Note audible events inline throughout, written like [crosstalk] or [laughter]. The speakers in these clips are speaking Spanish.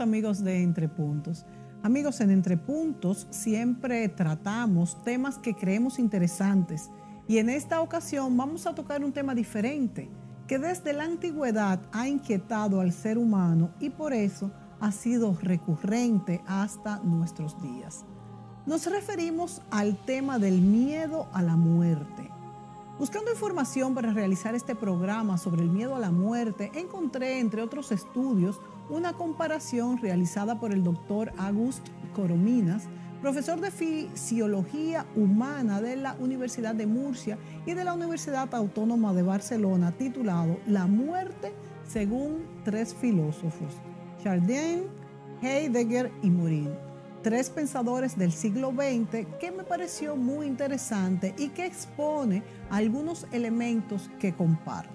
amigos de Entre Puntos. Amigos, en Entre Puntos siempre tratamos temas que creemos interesantes y en esta ocasión vamos a tocar un tema diferente que desde la antigüedad ha inquietado al ser humano y por eso ha sido recurrente hasta nuestros días. Nos referimos al tema del miedo a la muerte. Buscando información para realizar este programa sobre el miedo a la muerte, encontré, entre otros estudios, una comparación realizada por el doctor August Corominas, profesor de Fisiología Humana de la Universidad de Murcia y de la Universidad Autónoma de Barcelona, titulado La muerte según tres filósofos, Chardin, Heidegger y Morin, tres pensadores del siglo XX que me pareció muy interesante y que expone algunos elementos que comparto.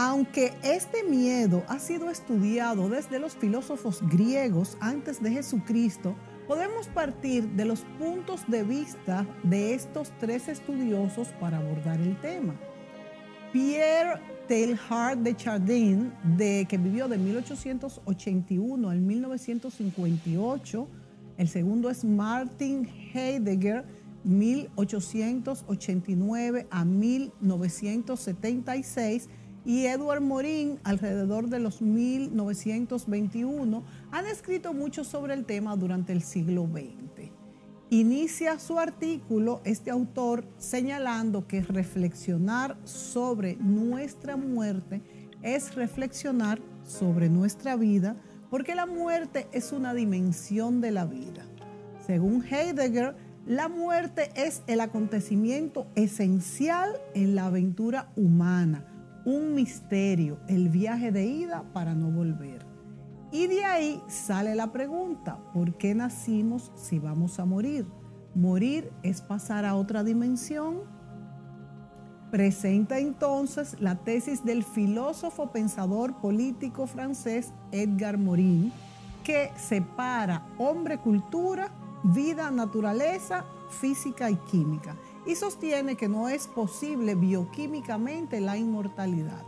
Aunque este miedo ha sido estudiado desde los filósofos griegos antes de Jesucristo, podemos partir de los puntos de vista de estos tres estudiosos para abordar el tema. Pierre Teilhard de Chardin, de, que vivió de 1881 al 1958, el segundo es Martin Heidegger, 1889 a 1976, y Edward Morin, alrededor de los 1921, han escrito mucho sobre el tema durante el siglo XX. Inicia su artículo este autor señalando que reflexionar sobre nuestra muerte es reflexionar sobre nuestra vida, porque la muerte es una dimensión de la vida. Según Heidegger, la muerte es el acontecimiento esencial en la aventura humana un misterio el viaje de ida para no volver. Y de ahí sale la pregunta, ¿por qué nacimos si vamos a morir? Morir es pasar a otra dimensión. Presenta entonces la tesis del filósofo pensador político francés Edgar Morin, que separa hombre-cultura, vida-naturaleza, física y química y sostiene que no es posible bioquímicamente la inmortalidad,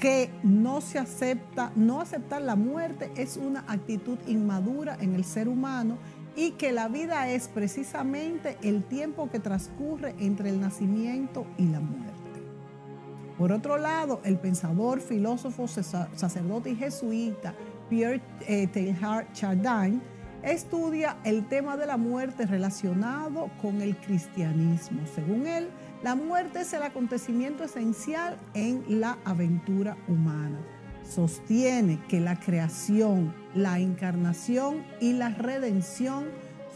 que no se acepta, no aceptar la muerte es una actitud inmadura en el ser humano y que la vida es precisamente el tiempo que transcurre entre el nacimiento y la muerte. Por otro lado, el pensador, filósofo, sacerdote y jesuita Pierre eh, Teilhard Chardin estudia el tema de la muerte relacionado con el cristianismo. Según él, la muerte es el acontecimiento esencial en la aventura humana. Sostiene que la creación, la encarnación y la redención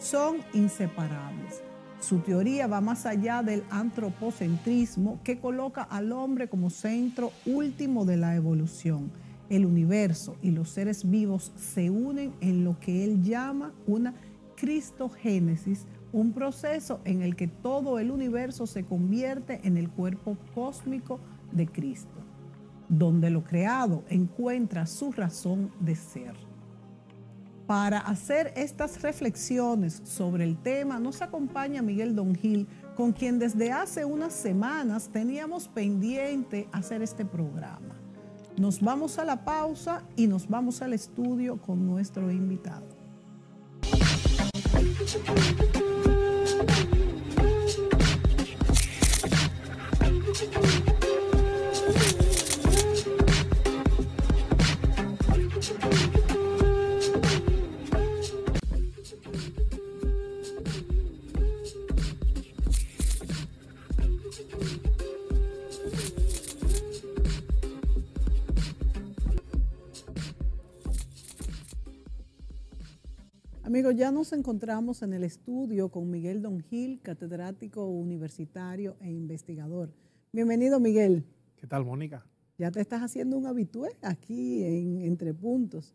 son inseparables. Su teoría va más allá del antropocentrismo que coloca al hombre como centro último de la evolución el universo y los seres vivos se unen en lo que él llama una cristogénesis, un proceso en el que todo el universo se convierte en el cuerpo cósmico de Cristo, donde lo creado encuentra su razón de ser. Para hacer estas reflexiones sobre el tema nos acompaña Miguel Don Gil, con quien desde hace unas semanas teníamos pendiente hacer este programa. Nos vamos a la pausa y nos vamos al estudio con nuestro invitado. ya nos encontramos en el estudio con Miguel Don Gil, catedrático universitario e investigador. Bienvenido, Miguel. ¿Qué tal, Mónica? Ya te estás haciendo un habitué aquí en Entre Puntos.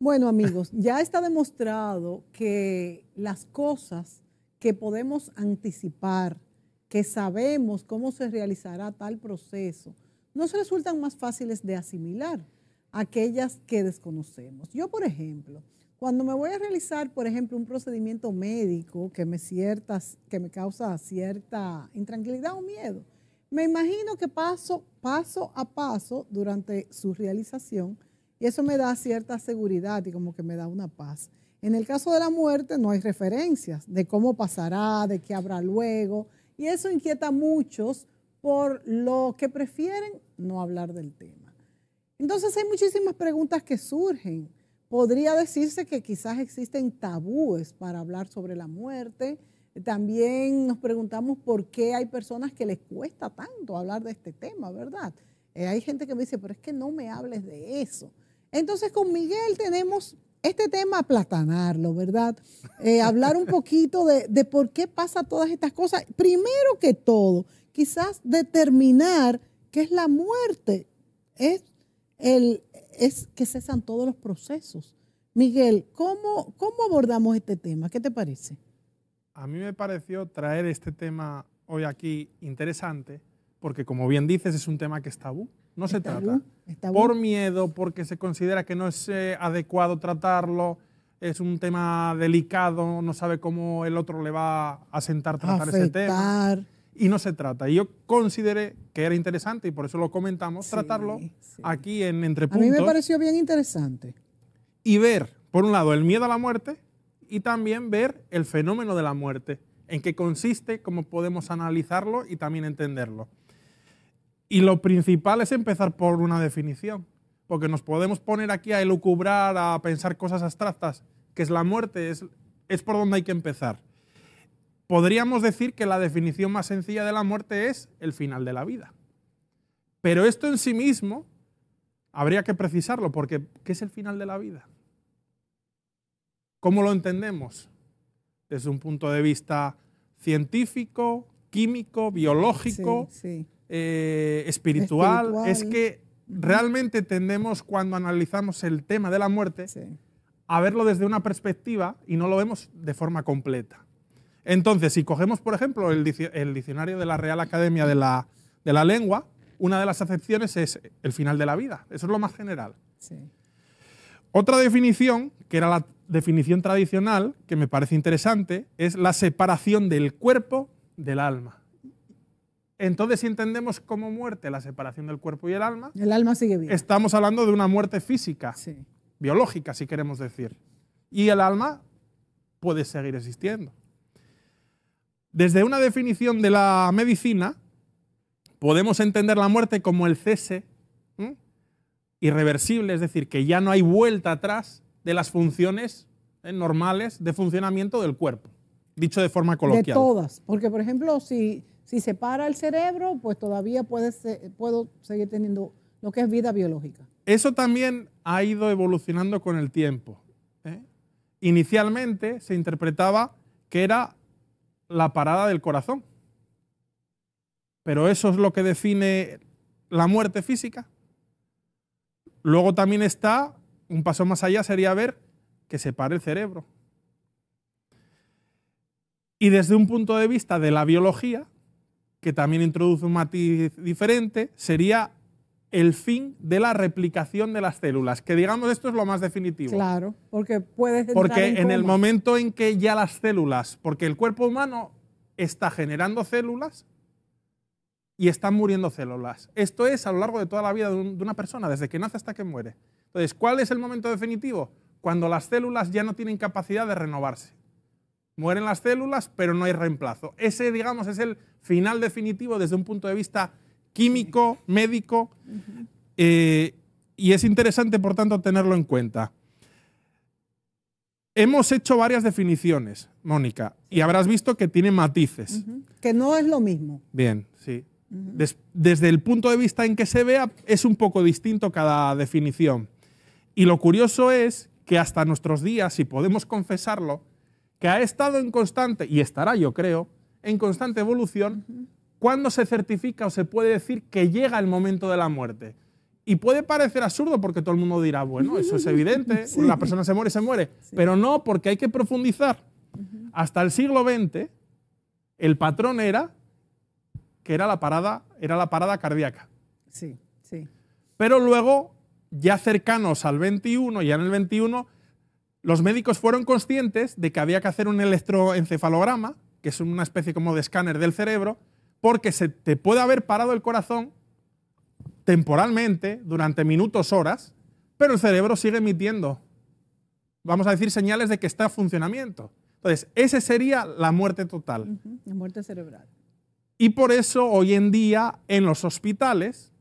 Bueno, amigos, [laughs] ya está demostrado que las cosas que podemos anticipar, que sabemos cómo se realizará tal proceso, no se resultan más fáciles de asimilar aquellas que desconocemos. Yo, por ejemplo, cuando me voy a realizar, por ejemplo, un procedimiento médico que me, que me causa cierta intranquilidad o miedo, me imagino que paso, paso a paso durante su realización y eso me da cierta seguridad y como que me da una paz. En el caso de la muerte no hay referencias de cómo pasará, de qué habrá luego y eso inquieta a muchos por lo que prefieren no hablar del tema. Entonces hay muchísimas preguntas que surgen Podría decirse que quizás existen tabúes para hablar sobre la muerte. También nos preguntamos por qué hay personas que les cuesta tanto hablar de este tema, ¿verdad? Eh, hay gente que me dice, pero es que no me hables de eso. Entonces con Miguel tenemos este tema platanarlo, ¿verdad? Eh, hablar un poquito de, de, por qué pasa todas estas cosas. Primero que todo, quizás determinar qué es la muerte. Es el, es que cesan todos los procesos. Miguel, ¿cómo, abordamos este tema? ¿Qué te parece? A mí me pareció traer este tema hoy aquí interesante, porque como bien dices, es un tema que es tabú. No se trata. Por miedo, porque se considera que no es eh, adecuado tratarlo, es un tema delicado, no sabe cómo el otro le va a sentar tratar ese tema y no se trata. Y yo consideré que era interesante y por eso lo comentamos, tratarlo aquí en Entre A mí me pareció bien interesante. Y ver, por un lado, el miedo a la muerte y también ver el fenómeno de la muerte, en qué consiste, cómo podemos analizarlo y también entenderlo. Y lo principal es empezar por una definición, porque nos podemos poner aquí a elucubrar, a pensar cosas abstractas, que es la muerte, es, es por donde hay que empezar. Podríamos decir que la definición más sencilla de la muerte es el final de la vida. Pero esto en sí mismo habría que precisarlo, porque ¿qué es el final de la vida? ¿Cómo lo entendemos? Desde un punto de vista científico, químico, biológico, eh, espiritual. Es que realmente tendemos cuando analizamos el tema de la muerte a verlo desde una perspectiva y no lo vemos de forma completa. Entonces, si cogemos, por ejemplo, el, diccionario de la Real Academia de la, Lengua, una de las acepciones es el final de la vida. Eso es lo más general. Otra definición, que era la definición tradicional, que me parece interesante, es la separación del cuerpo del alma. Entonces, si entendemos como muerte la separación del cuerpo y el alma, Estamos hablando de una muerte física, biológica, si queremos decir. Y el alma puede seguir existiendo. Desde una definición de la medicina, podemos entender la muerte como el cese irreversible, es decir, que ya no hay vuelta atrás de las funciones ¿eh? normales de funcionamiento del cuerpo, dicho de forma coloquial. De todas, porque por ejemplo, si, se para el cerebro, pues todavía puedo seguir teniendo lo que es vida biológica. Eso también ha ido evolucionando con el tiempo. ¿eh? Inicialmente se interpretaba que era la parada del corazón. Pero eso es lo que define la muerte física. Luego también está, un paso más allá sería ver que se pare el cerebro. Y desde un punto de vista de la biología, que también introduce un matiz diferente, sería el fin de la replicación de las células, que digamos esto es lo más definitivo. Claro, porque puedes... Porque en, el momento en que ya las células, porque el cuerpo humano está generando células y están muriendo células. Esto es a lo largo de toda la vida de, de una persona, desde que nace hasta que muere. Entonces, ¿cuál es el momento definitivo? Cuando las células ya no tienen capacidad de renovarse. Mueren las células, pero no hay reemplazo. Ese, digamos, es el final definitivo desde un punto de vista químico, médico, eh, y es interesante, por tanto, tenerlo en cuenta. Hemos hecho varias definiciones, Mónica, y habrás visto que tiene matices. Que no es lo mismo. Bien, sí. desde el punto de vista en que se vea, es un poco distinto cada definición. Y lo curioso es que hasta nuestros días, si podemos confesarlo, que ha estado en constante, y estará yo creo, en constante evolución ¿Cuándo se certifica o se puede decir que llega el momento de la muerte? Y puede parecer absurdo porque todo el mundo dirá, bueno, eso es evidente, una [laughs] la persona se muere, se muere. Pero no, porque hay que profundizar. Hasta el siglo XX, el patrón era que era la parada, era la parada cardíaca. Sí, sí. Pero luego, ya cercanos al 21, ya en el 21, los médicos fueron conscientes de que había que hacer un electroencefalograma, que es una especie como de escáner del cerebro, porque se te puede haber parado el corazón temporalmente, durante minutos, horas, pero el cerebro sigue emitiendo, vamos a decir, señales de que está funcionando funcionamiento. Entonces, esa sería la muerte total. La muerte cerebral. Y por eso hoy en día en los hospitales,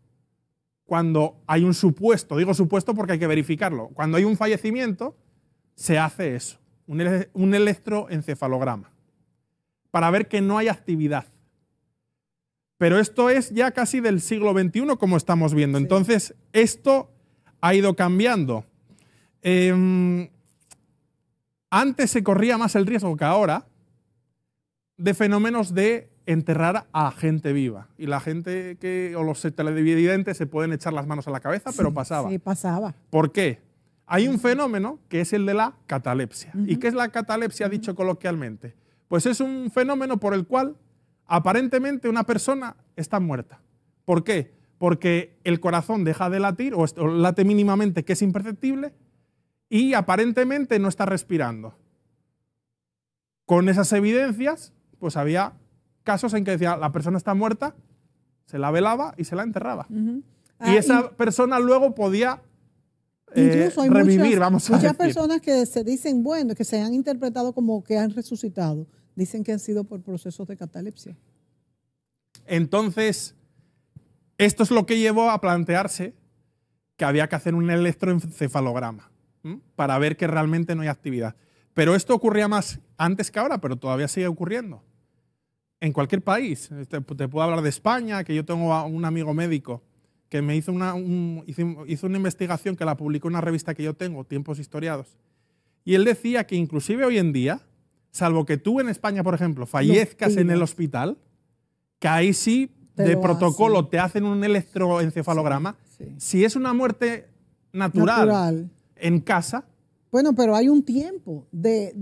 cuando hay un supuesto, digo supuesto porque hay que verificarlo, cuando hay un fallecimiento, se hace eso, un electroencefalograma, para ver que no hay actividad. Pero esto es ya casi del siglo XXI, como estamos viendo. Entonces, esto ha ido cambiando. Em, antes se corría más el riesgo que ahora de fenómenos de enterrar a gente viva. Y la gente que, o los televidentes se pueden echar las manos a la cabeza, pero pasaba. Sí, pasaba. ¿Por qué? Hay un fenómeno que es el de la catalepsia. ¿Y qué es la catalepsia, dicho coloquialmente? Pues es un fenómeno por el cual aparentemente una persona está muerta. ¿Por qué? Porque el corazón deja de latir o late mínimamente que es imperceptible y aparentemente no está respirando. Con esas evidencias, pues había casos en que decía, la persona está muerta, se la velaba y se la enterraba. y ah, esa persona luego podía eh, revivir, vamos a Muchas personas que se dicen, bueno, que se han interpretado como que han resucitado dicen que han sido por procesos de catalepsia. Entonces, esto es lo que llevó a plantearse que había que hacer un electroencefalograma para ver que realmente no hay actividad. Pero esto ocurría más antes que ahora, pero todavía sigue ocurriendo. En cualquier país. Este, te, puedo hablar de España, que yo tengo un amigo médico que me hizo una, hizo una investigación que la publicó en una revista que yo tengo, Tiempos Historiados. Y él decía que inclusive hoy en día salvo que tú en España, por ejemplo, fallezcas en el hospital, que ahí sí, de protocolo, te hacen un electroencefalograma. Si es una muerte natural, en casa. Bueno, pero hay un tiempo de,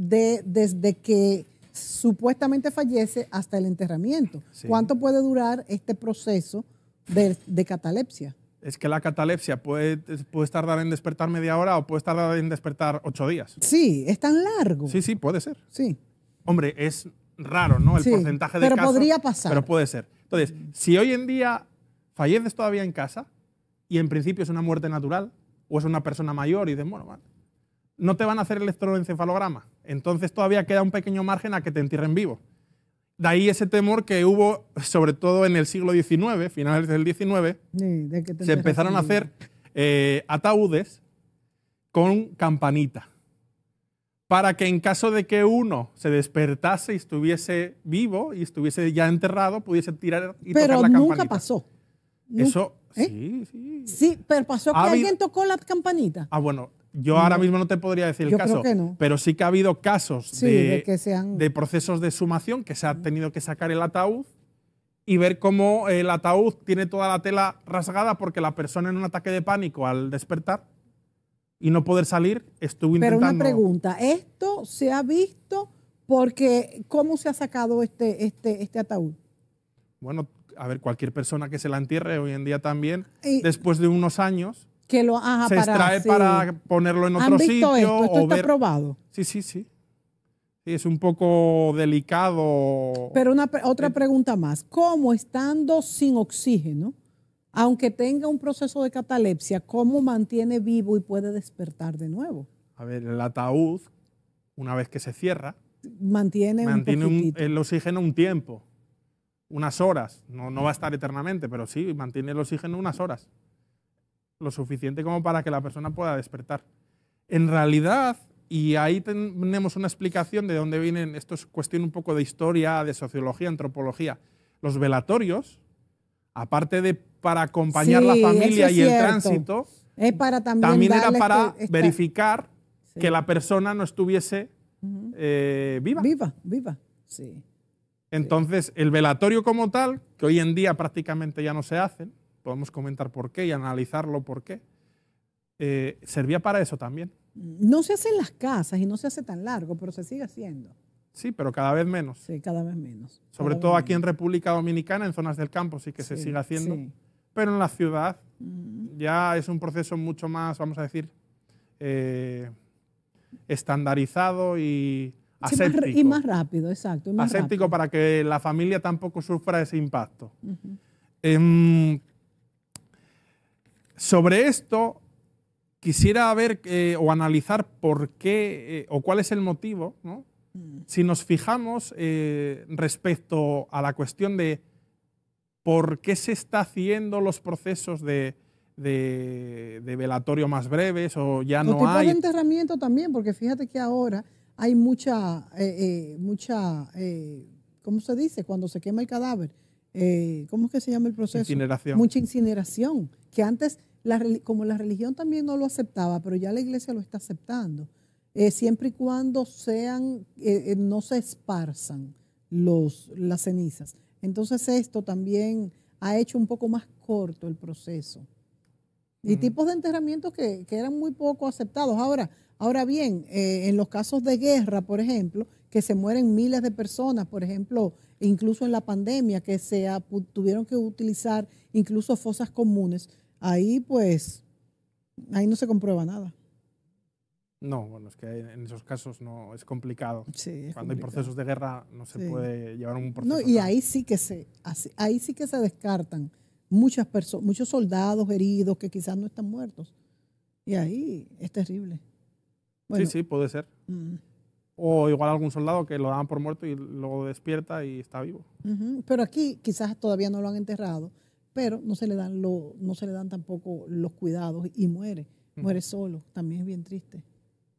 desde que supuestamente fallece hasta el enterramiento. ¿Cuánto puede durar este proceso de catalepsia? es que la catalepsia puede, puede tardar en despertar media hora o puede tardar en despertar ocho días. Sí, es tan largo. Sí, sí, puede ser. Sí. Hombre, es raro, ¿no? El porcentaje de casos. Pero podría pasar. Pero puede ser. Entonces, si hoy en día falleces todavía en casa y en principio es una muerte natural o es una persona mayor y dices, bueno, no te van a hacer electroencefalograma. Entonces todavía queda un pequeño margen a que te entierren vivo. De ahí ese temor que hubo, sobre todo en el siglo XIX, finales del XIX, se empezaron a hacer eh, ataúdes con campanita. Para que en caso de que uno se despertase y estuviese vivo y estuviese ya enterrado, pudiese tirar y tocar la campanita. Pero nunca pasó. Eso, ¿eh? sí, sí. Sí, pero pasó que alguien tocó la campanita. Ah, bueno, yo ahora mismo no te podría decir el caso, pero sí que ha habido casos de, procesos de sumación que se ha tenido que sacar el ataúd y ver cómo el ataúd tiene toda la tela rasgada porque la persona en un ataque de pánico al despertar y no poder salir estuvo intentando. Pero una pregunta, esto se ha visto porque cómo se ha sacado este este este ataúd. Bueno, a ver, cualquier persona que se la entierre hoy en día también, después de unos años que lo se para, extrae para ponerlo en otro ¿Han visto sitio. Esto? ¿Esto está probado. Sí, sí, sí. es un poco delicado. Pero una, otra eh. pregunta más. ¿Cómo estando sin oxígeno, aunque tenga un proceso de catalepsia, cómo mantiene vivo y puede despertar de nuevo? A ver, el ataúd, una vez que se cierra, mantiene, el oxígeno un tiempo, unas horas. No, no va a estar eternamente, pero sí, mantiene el oxígeno unas horas lo suficiente como para que la persona pueda despertar. En realidad, y ahí tenemos una explicación de dónde vienen, esto es cuestión un poco de historia, de sociología, antropología, los velatorios, aparte de para acompañar la familia y el tránsito, para también, era para verificar que la persona no estuviese eh, viva. Viva, viva, sí. Entonces, el velatorio como tal, que hoy en día prácticamente ya no se hacen, podemos comentar por qué y analizarlo por qué, eh, servía para eso también. No se hace en las casas y no se hace tan largo, pero se sigue haciendo. Sí, pero cada vez menos. Sí, cada vez menos. Sobre todo aquí en República Dominicana, en zonas del campo sí que se sigue haciendo, pero en la ciudad mm. ya es un proceso mucho más, vamos a decir, eh, estandarizado y aséptico. y más rápido, exacto. Más aséptico para que la familia tampoco sufra ese impacto. Sobre esto, quisiera ver eh, o analizar por qué eh, o cuál es el motivo, ¿no? Mm. si nos fijamos eh, respecto a la cuestión de por qué se están haciendo los procesos de, de, velatorio más breves o ya no hay. de enterramiento también, porque fíjate que ahora hay mucha, mucha ¿cómo se dice? Cuando se quema el cadáver, ¿cómo es que se llama el proceso? Incineración. Mucha incineración, que antes como la religión también no lo aceptaba, pero ya la iglesia lo está aceptando, eh, siempre y cuando sean, eh, eh, no se esparzan los, las cenizas. Entonces esto también ha hecho un poco más corto el proceso. Y tipos de enterramientos que, eran muy poco aceptados. Ahora, ahora bien, en los casos de guerra, por ejemplo, que se mueren miles de personas, por ejemplo, incluso en la pandemia, que se tuvieron que utilizar incluso fosas comunes, ahí pues, ahí no se comprueba nada. No, bueno, es que en esos casos no es complicado. Sí, Cuando hay procesos de guerra no se puede llevar un proceso. No, y ahí sí que se, ahí sí que se descartan muchas personas, muchos soldados heridos que quizás no están muertos. Y ahí es terrible. sí, sí, puede ser. Mm. O igual algún soldado que lo dan por muerto y luego despierta y está vivo. Pero aquí quizás todavía no lo han enterrado pero no se le dan, no se le dan tampoco los cuidados y muere, muere solo, también es bien triste.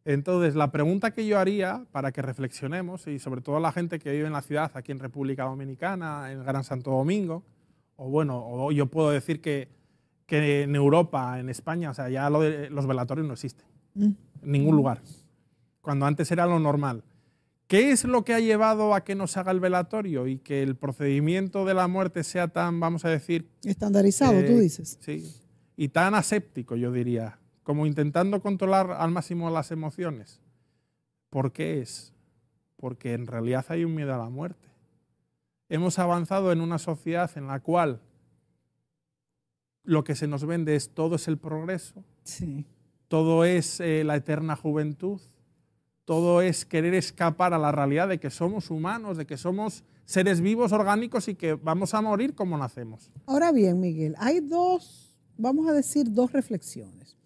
Entonces, la pregunta que yo haría para que reflexionemos, y sobre todo la gente que vive en la ciudad, aquí en República Dominicana, en Gran Santo Domingo, o bueno, yo puedo decir que, en Europa, en España, o sea, ya los velatorios no existen, mm. en ningún lugar, cuando antes era lo normal. ¿Qué es lo que ha llevado a que nos haga el velatorio y que el procedimiento de la muerte sea tan, vamos a decir... Estandarizado, tú eh, dices. Sí, y tan aséptico, yo diría, como intentando controlar al máximo las emociones. ¿Por qué es? Porque en realidad hay un miedo a la muerte. Hemos avanzado en una sociedad en la cual lo que se nos vende es todo es el progreso, sí. todo es eh, la eterna juventud, todo es querer escapar a la realidad de que somos humanos, de que somos seres vivos, orgánicos y que vamos a morir como nacemos. Ahora bien, Miguel, hay dos, vamos a decir, dos reflexiones.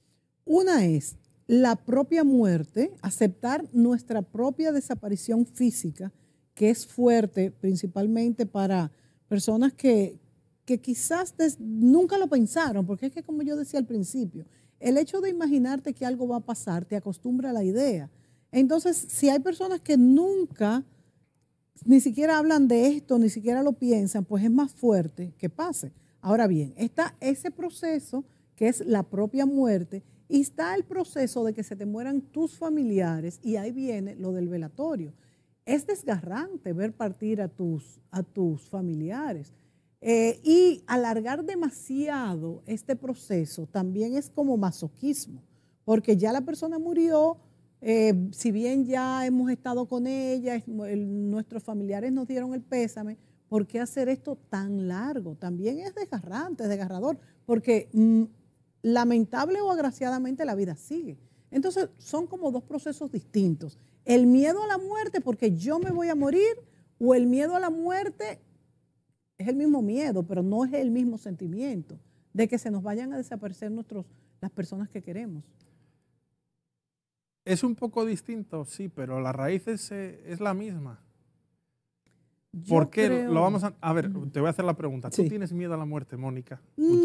Una es la propia muerte, aceptar nuestra propia desaparición física, que es fuerte principalmente para personas que, quizás nunca lo pensaron, porque es que como yo decía al principio, el hecho de imaginarte que algo va a pasar te acostumbra a la idea. Entonces, si hay personas que nunca, ni siquiera hablan de esto, ni siquiera lo piensan, pues es más fuerte que pase. Ahora bien, está ese proceso que es la propia muerte y está el proceso de que se te mueran tus familiares y ahí viene lo del velatorio. Es desgarrante ver partir a tus, a tus familiares. Eh, y alargar demasiado este proceso también es como masoquismo, porque ya la persona murió, eh, si bien ya hemos estado con ella, nuestros familiares nos dieron el pésame, ¿por qué hacer esto tan largo? También es desgarrante, es desgarrador, porque mm, lamentable o agraciadamente la vida sigue. Entonces son como dos procesos distintos. El miedo a la muerte porque yo me voy a morir o el miedo a la muerte es el mismo miedo, pero no es el mismo sentimiento de que se nos vayan a desaparecer nuestros, las personas que queremos. Es un poco distinto, sí, pero la raíz es, eh, la misma. ¿Por qué lo vamos a.? A ver, te voy a hacer la pregunta. ¿Tú tienes miedo a la muerte, Mónica mm,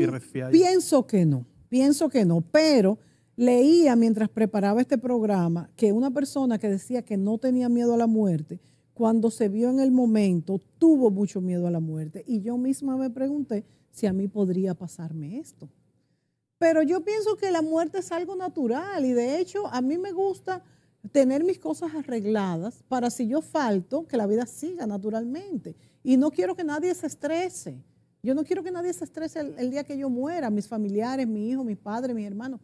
Pienso que no, pienso que no, pero leía mientras preparaba este programa que una persona que decía que no tenía miedo a la muerte, cuando se vio en el momento, tuvo mucho miedo a la muerte. Y yo misma me pregunté si a mí podría pasarme esto. Pero yo pienso que la muerte es algo natural y de hecho a mí me gusta tener mis cosas arregladas para si yo falto, que la vida siga naturalmente. Y no quiero que nadie se estrese. Yo no quiero que nadie se estrese el, día que yo muera, mis familiares, mi hijo, mis padres, mis hermanos.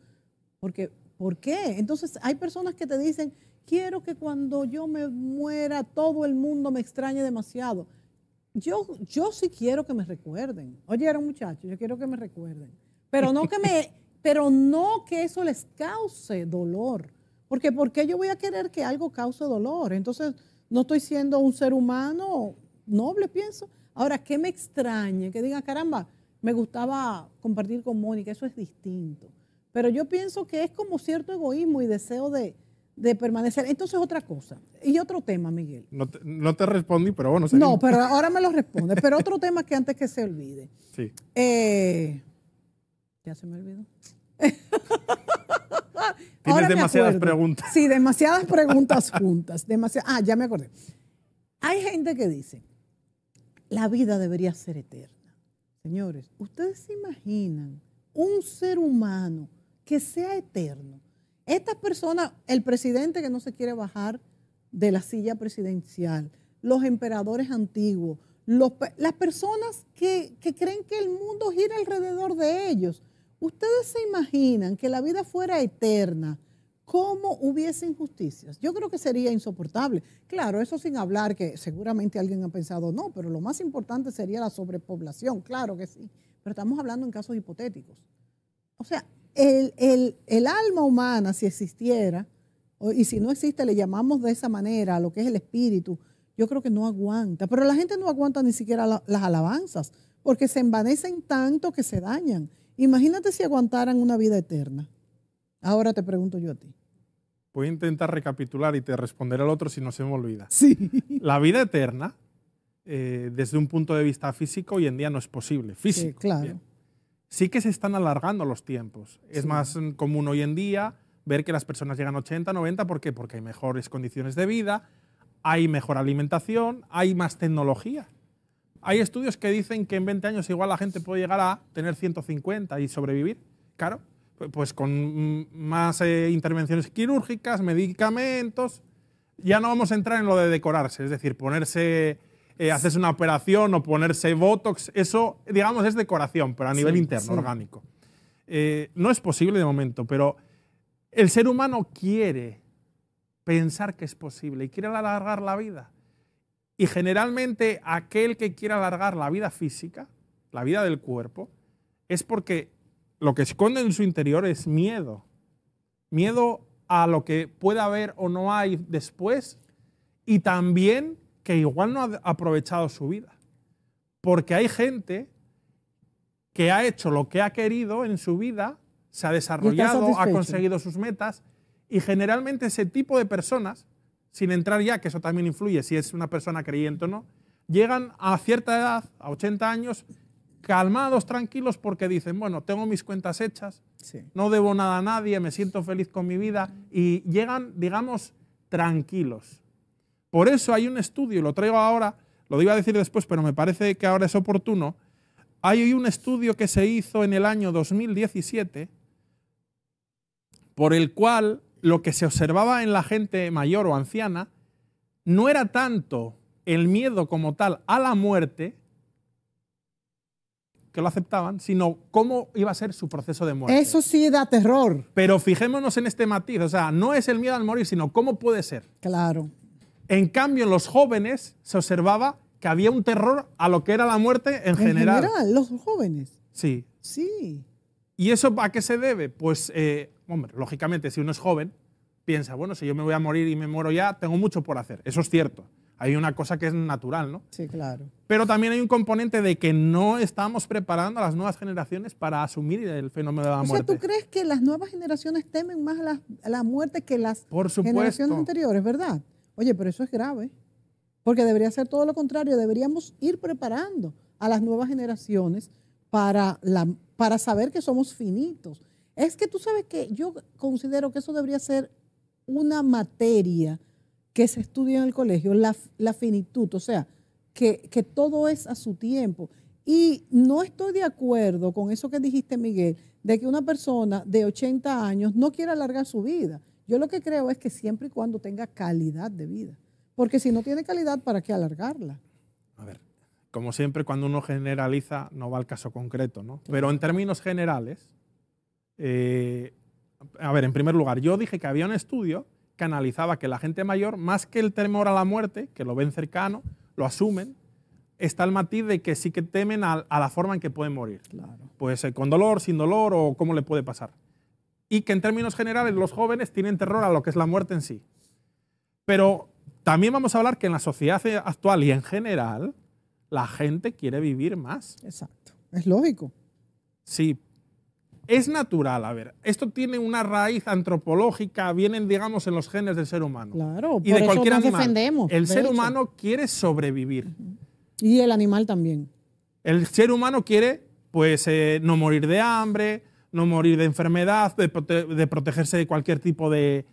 Porque, ¿Por qué? Entonces hay personas que te dicen, quiero que cuando yo me muera todo el mundo me extrañe demasiado. Yo, yo sí quiero que me recuerden. Oye, era un muchacho, yo quiero que me recuerden. Pero no que me, pero no que eso les cause dolor. Porque ¿por qué yo voy a querer que algo cause dolor? Entonces, no estoy siendo un ser humano noble, pienso. Ahora, ¿qué me extraña? Que diga, caramba, me gustaba compartir con Mónica, eso es distinto. Pero yo pienso que es como cierto egoísmo y deseo de, permanecer. Entonces, otra cosa. Y otro tema, Miguel. No te, respondí, pero bueno. Seguimos. No, pero ahora me lo responde Pero otro tema que antes que se olvide. Sí. Eh, ya se me olvidó. [laughs] Tienes demasiadas preguntas. Sí, demasiadas preguntas juntas. ah, ya me acordé. Hay gente que dice, la vida debería ser eterna. Señores, ¿ustedes se imaginan un ser humano que sea eterno? Estas personas, el presidente que no se quiere bajar de la silla presidencial, los emperadores antiguos, las personas que creen que el mundo gira alrededor de ellos ustedes se imaginan que la vida fuera eterna, ¿cómo hubiese injusticias? Yo creo que sería insoportable. Claro, eso sin hablar que seguramente alguien ha pensado no, pero lo más importante sería la sobrepoblación, claro que sí, pero estamos hablando en casos hipotéticos. O sea, el, alma humana, si existiera, y si no existe, le llamamos de esa manera a lo que es el espíritu, yo creo que no aguanta. Pero la gente no aguanta ni siquiera las alabanzas, porque se envanecen tanto que se dañan. Imagínate si aguantaran una vida eterna. Ahora te pregunto yo a ti. Voy a intentar recapitular y te responderé al otro si no se me olvida. Sí. [laughs] La vida eterna, eh, desde un punto de vista físico, hoy en día no es posible. Físico. Sí, claro. Sí que se están alargando los tiempos. Es más mm, común hoy en día ver que las personas llegan 80, 90, ¿por qué? Porque hay mejores condiciones de vida, hay mejor alimentación, hay más tecnología. Hay estudios que dicen que en 20 años igual la gente puede llegar a tener 150 y sobrevivir. Claro, pues con más eh, intervenciones quirúrgicas, medicamentos. Ya no vamos a entrar en lo de decorarse, es decir, ponerse, eh, hacerse una operación o ponerse botox. Eso, digamos, es decoración, pero a nivel interno, orgánico. Eh, no es posible de momento, pero el ser humano quiere pensar que es posible y quiere alargar la vida. Y generalmente aquel que quiere alargar la vida física, la vida del cuerpo, es porque lo que esconde en su interior es miedo. Miedo a lo que pueda haber o no hay después y también que igual no ha aprovechado su vida. Porque hay gente que ha hecho lo que ha querido en su vida, se ha desarrollado, ha conseguido sus metas y generalmente ese tipo de personas sin entrar ya, que eso también influye si es una persona creyente o no, llegan a cierta edad, a 80 años, calmados, tranquilos, porque dicen, bueno, tengo mis cuentas hechas, no debo nada a nadie, me siento feliz con mi vida, y llegan, digamos, tranquilos. Por eso hay un estudio, lo traigo ahora, lo iba a decir después, pero me parece que ahora es oportuno, hay un estudio que se hizo en el año 2017 por el cual lo que se observaba en la gente mayor o anciana no era tanto el miedo como tal a la muerte, que lo aceptaban, sino cómo iba a ser su proceso de muerte. Eso sí da terror. Pero fijémonos en este matiz, o sea, no es el miedo al morir, sino cómo puede ser. Claro. En cambio, en los jóvenes se observaba que había un terror a lo que era la muerte en, general. En general, los jóvenes. Sí. Sí. ¿Y eso a qué se debe? Pues, eh, hombre, lógicamente, si uno es joven, piensa, bueno, si yo me voy a morir y me muero ya, tengo mucho por hacer. Eso es cierto. Hay una cosa que es natural, ¿no? Sí, claro. Pero también hay un componente de que no estamos preparando a las nuevas generaciones para asumir el fenómeno de la muerte. O sea, ¿tú crees que las nuevas generaciones temen más la, muerte que las generaciones anteriores, verdad? Oye, pero eso es grave. Porque debería ser todo lo contrario. Deberíamos ir preparando a las nuevas generaciones para, para saber que somos finitos. Es que tú sabes que yo considero que eso debería ser una materia que se estudia en el colegio, la, finitud, o sea, que, que, todo es a su tiempo. Y no estoy de acuerdo con eso que dijiste, Miguel, de que una persona de 80 años no quiera alargar su vida. Yo lo que creo es que siempre y cuando tenga calidad de vida, porque si no tiene calidad, ¿para qué alargarla? A ver, como siempre, cuando uno generaliza, no va al caso concreto, Pero en términos generales, eh, a ver, en primer lugar, yo dije que había un estudio que analizaba que la gente mayor, más que el temor a la muerte, que lo ven cercano, lo asumen, está el matiz de que sí que temen a, la forma en que pueden morir. Claro. Puede eh, ser con dolor, sin dolor o cómo le puede pasar. Y que en términos generales los jóvenes tienen terror a lo que es la muerte en sí. Pero también vamos a hablar que en la sociedad actual y en general, la gente quiere vivir más. Exacto. Es lógico. Sí. Es natural, a ver, esto tiene una raíz antropológica, vienen, digamos, en los genes del ser humano. Claro, y de eso nos defendemos. El ser humano quiere sobrevivir. Y el animal también. El ser humano quiere, pues, eh, no morir de hambre, no morir de enfermedad, de, protegerse de cualquier tipo de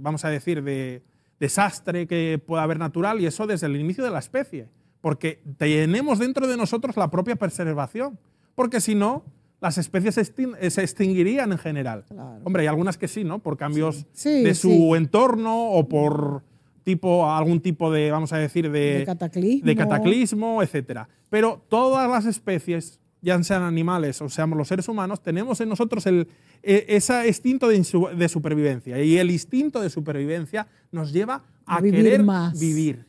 vamos a decir, de desastre que pueda haber natural, y eso desde el inicio de la especie. Porque tenemos dentro de nosotros la propia preservación. Porque si no, las especies se eh, extinguirían en general. Hombre, hay algunas que sí, ¿no? Por cambios de su entorno o por tipo, algún tipo de, vamos a decir, de, cataclismo. etcétera. Pero todas las especies, ya sean animales o seamos los seres humanos, tenemos en nosotros el, e, ese instinto de, supervivencia. Y el instinto de supervivencia nos lleva a, querer más. vivir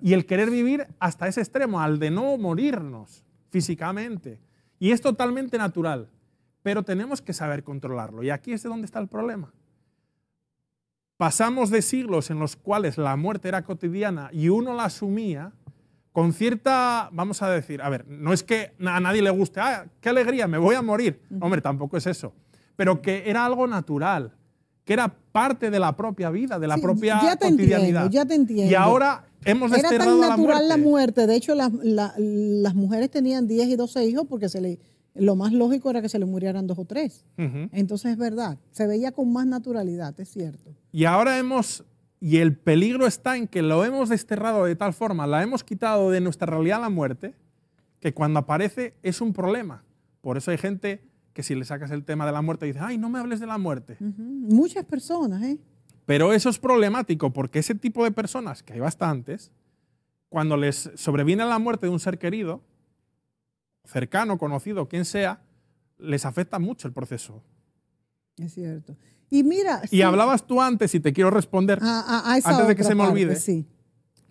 y el querer vivir hasta ese extremo, al de no morirnos físicamente. Y es totalmente natural, pero tenemos que saber controlarlo. Y aquí es de donde está el problema. Pasamos de siglos en los cuales la muerte era cotidiana y uno la asumía con cierta, vamos a decir, a ver, no es que a nadie le guste, ah, qué alegría, me voy a morir. Hombre, tampoco es eso, pero que era algo natural, que era parte de la propia vida, de la sí, propia ya te cotidianidad. Entiendo, ya te entiendo. Y ahora hemos Era tan natural la muerte. De hecho, las mujeres tenían 10 y 12 hijos porque lo más lógico era que se le murieran dos o tres. Entonces es verdad, se veía con más naturalidad, es cierto. Y ahora hemos, y el peligro está en que lo hemos desterrado de tal forma, la hemos quitado de nuestra realidad la muerte, que cuando aparece es un problema. Por eso hay gente que si le sacas el tema de la muerte dice, ay, no me hables de la muerte. Muchas personas, ¿eh? Pero eso es problemático porque ese tipo de personas, que hay bastantes, cuando les sobreviene la muerte de un ser querido, cercano, conocido, quien sea, les afecta mucho el proceso. Es cierto. Y mira. Y hablabas tú antes, y te quiero responder, ah, ah, antes de que se me olvide. Sí.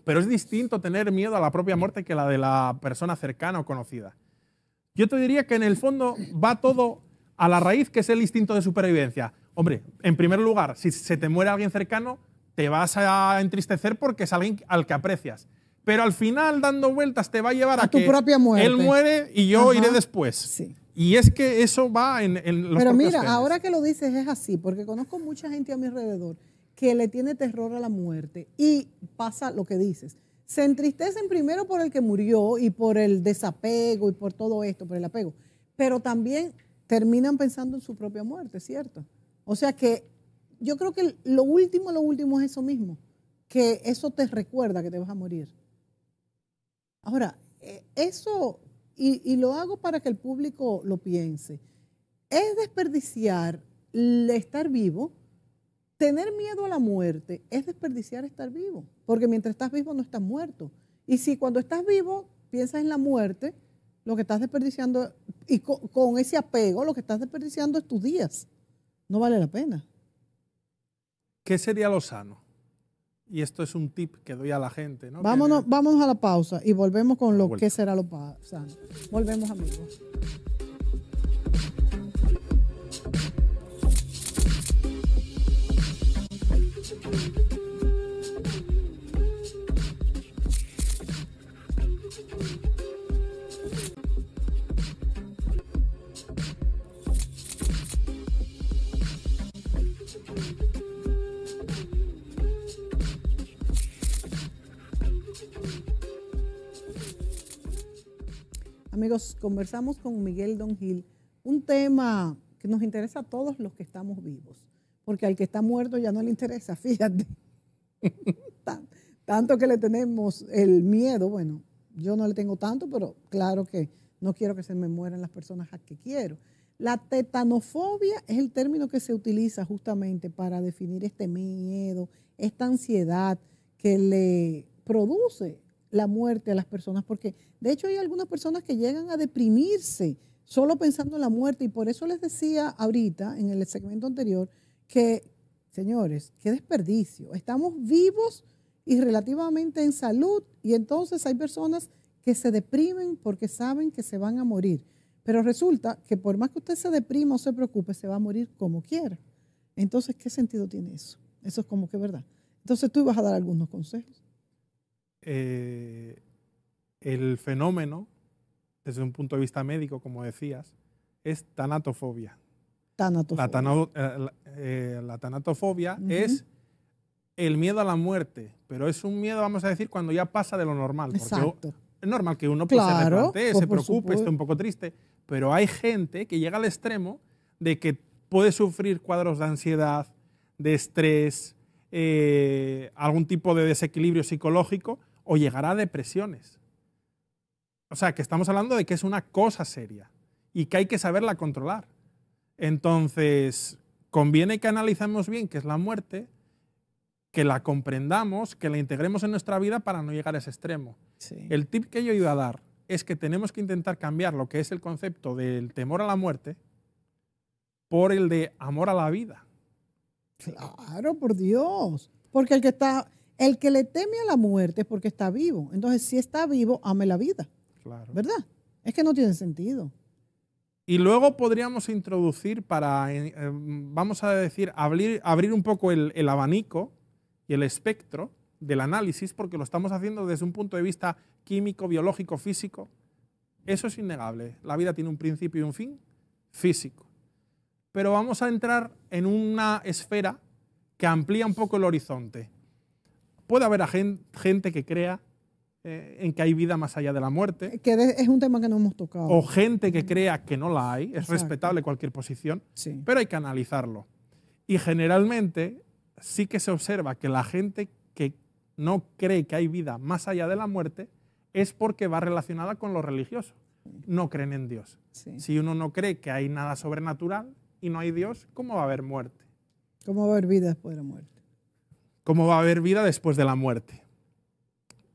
Pero es distinto tener miedo a la propia muerte que la de la persona cercana o conocida. Yo te diría que en el fondo va todo a la raíz, que es el instinto de supervivencia. Hombre, en primer lugar, si se te muere alguien cercano, te vas a entristecer porque es alguien al que aprecias. Pero al final, dando vueltas, te va a llevar a, tu propia muerte. él muere y yo iré después. Sí. Y es que eso va en, en los Pero mira, ahora que lo dices es así, porque conozco mucha gente a mi alrededor que le tiene terror a la muerte y pasa lo que dices. Se entristecen primero por el que murió y por el desapego y por todo esto, por el apego, pero también terminan pensando en su propia muerte, ¿cierto? O sea que yo creo que lo último, lo último es eso mismo, que eso te recuerda que te vas a morir. Ahora, eh, eso, y, lo hago para que el público lo piense, es desperdiciar estar vivo, tener miedo a la muerte, es desperdiciar estar vivo, porque mientras estás vivo no estás muerto. Y si cuando estás vivo piensas en la muerte, lo que estás desperdiciando, y con ese apego, lo que estás desperdiciando es tus días no vale la pena. ¿Qué sería lo sano? Y esto es un tip que doy a la gente. ¿no? Vámonos, vámonos a la pausa y volvemos con lo que será lo sano. Volvemos amigos. conversamos con Miguel Don Gil, un tema que nos interesa a todos los que estamos vivos, porque al que está muerto ya no le interesa, [laughs] fíjate. tanto que le tenemos el miedo, bueno, yo no le tengo tanto, pero claro que no quiero que se me mueran las personas a que quiero. La tetanofobia es el término que se utiliza justamente para definir este miedo, esta ansiedad que le produce la muerte a las personas, porque de hecho hay algunas personas que llegan a deprimirse solo pensando en la muerte y por eso les decía ahorita en el segmento anterior que, señores, qué desperdicio, estamos vivos y relativamente en salud y entonces hay personas que se deprimen porque saben que se van a morir, pero resulta que por más que usted se deprima o se preocupe, se va a morir como quiera. Entonces, ¿qué sentido tiene eso? Eso es como que verdad. Entonces tú ibas a dar algunos consejos. Eh, el fenómeno, desde un punto de vista médico, como decías, es tanatofobia. Eh, eh, la, tanatofobia es el miedo a la muerte, pero es un miedo, vamos a decir, cuando ya pasa de lo normal. es normal que uno pues, se replantee, pues, se preocupe, esté un poco triste, pero hay gente que llega al extremo de que puede sufrir cuadros de ansiedad, de estrés, algún tipo de desequilibrio psicológico, o llegará a depresiones. O sea, que estamos hablando de que es una cosa seria y que hay que saberla controlar. Entonces, conviene que analicemos bien qué es la muerte, que la comprendamos, que la integremos en nuestra vida para no llegar a ese extremo. El tip que yo iba a dar es que tenemos que intentar cambiar lo que es el concepto del temor a la muerte por el de amor a la vida. Claro, por Dios. Porque el que está el que le teme a la muerte es porque está vivo. Entonces, si está vivo, ame la vida. Claro. ¿Verdad? Es que no tiene sentido. Y luego podríamos introducir para, eh, eh, vamos a decir, abrir, abrir un poco el, abanico y el espectro del análisis, porque lo estamos haciendo desde un punto de vista químico, biológico, físico. Eso es innegable. La vida tiene un principio y un fin físico. Pero vamos a entrar en una esfera que amplía un poco el horizonte puede haber gente que crea eh, en que hay vida más allá de la muerte. Que es un tema que no hemos tocado. O gente que crea que no la hay, es respetable cualquier posición, sí. pero hay que analizarlo. Y generalmente sí que se observa que la gente que no cree que hay vida más allá de la muerte es porque va relacionada con lo religioso. No creen en Dios. Si uno no cree que hay nada sobrenatural y no hay Dios, ¿cómo va a haber muerte? ¿Cómo va a haber vida después de la muerte? cómo va a haber vida después de la muerte.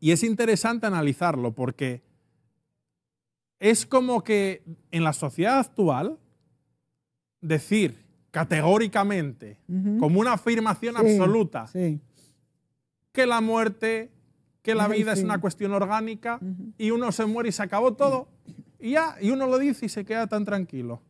Y es interesante analizarlo porque es como que en la sociedad actual decir categóricamente, como una afirmación absoluta, que la muerte, que la vida es una cuestión orgánica y uno se muere y se acabó todo, y ya, y uno lo dice y se queda tan tranquilo.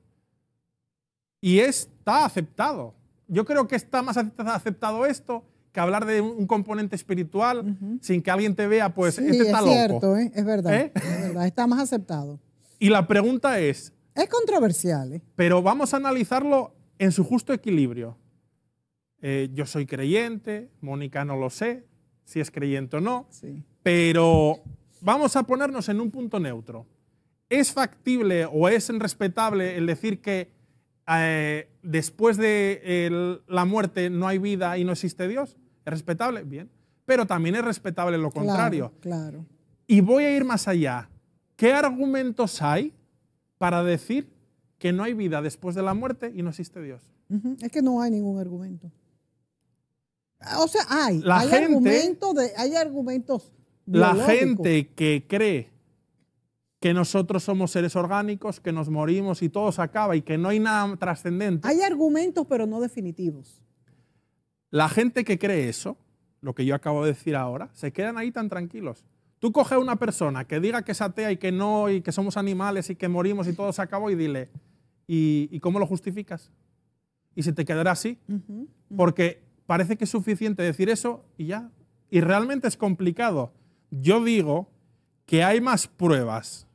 Y está aceptado. Yo creo que está más aceptado esto que hablar de un componente espiritual sin que alguien te vea, pues este está es loco. Cierto, ¿eh? ¿Eh? es verdad, está más aceptado. Y la pregunta es... Es controversial. ¿eh? Pero vamos a analizarlo en su justo equilibrio. yo soy creyente, Mónica no lo sé, si es creyente o no, sí. pero vamos a ponernos en un punto neutro. ¿Es factible o es respetable el decir que eh, después de la muerte no hay vida y no existe Dios. ¿Es respetable? Bien. Pero también es respetable lo contrario. Claro, Y voy a ir más allá. ¿Qué argumentos hay para decir que no hay vida después de la muerte y no existe Dios? Es que no hay ningún argumento. O sea, hay. hay, argumentos de, hay argumentos. La gente que cree que nosotros somos seres orgánicos, que nos morimos y todo se acaba y que no hay nada trascendente. Hay argumentos, pero no definitivos. La gente que cree eso, lo que yo acabo de decir ahora, se quedan ahí tan tranquilos. Tú coge a una persona que diga que es atea y que no, y que somos animales y que morimos y todo se acabó y dile, ¿y, cómo lo justificas? Y se te quedará así. Porque parece que es suficiente decir eso y ya. Y realmente es complicado. Yo digo que hay más pruebas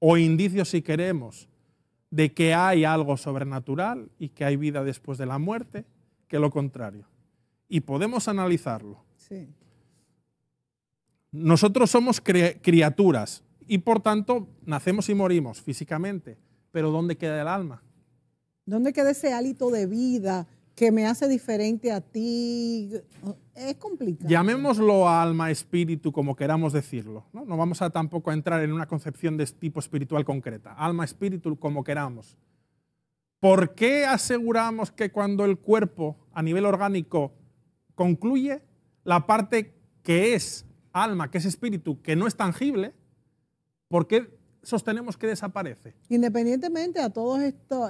o indicios, si queremos, de que hay algo sobrenatural y que hay vida después de la muerte, que lo contrario. Y podemos analizarlo. Sí. Nosotros somos criaturas y por tanto nacemos y morimos físicamente, pero ¿dónde queda el alma? ¿Dónde queda ese hálito de vida? que me hace diferente a ti. Es complicado. Llamémoslo alma, espíritu, como queramos decirlo. No, vamos a tampoco a entrar en una concepción de tipo espiritual concreta. Alma, espíritu, como queramos. ¿Por qué aseguramos que cuando el cuerpo a nivel orgánico concluye, la parte que es alma, que es espíritu, que no es tangible, ¿por qué sostenemos que desaparece. Independientemente a todas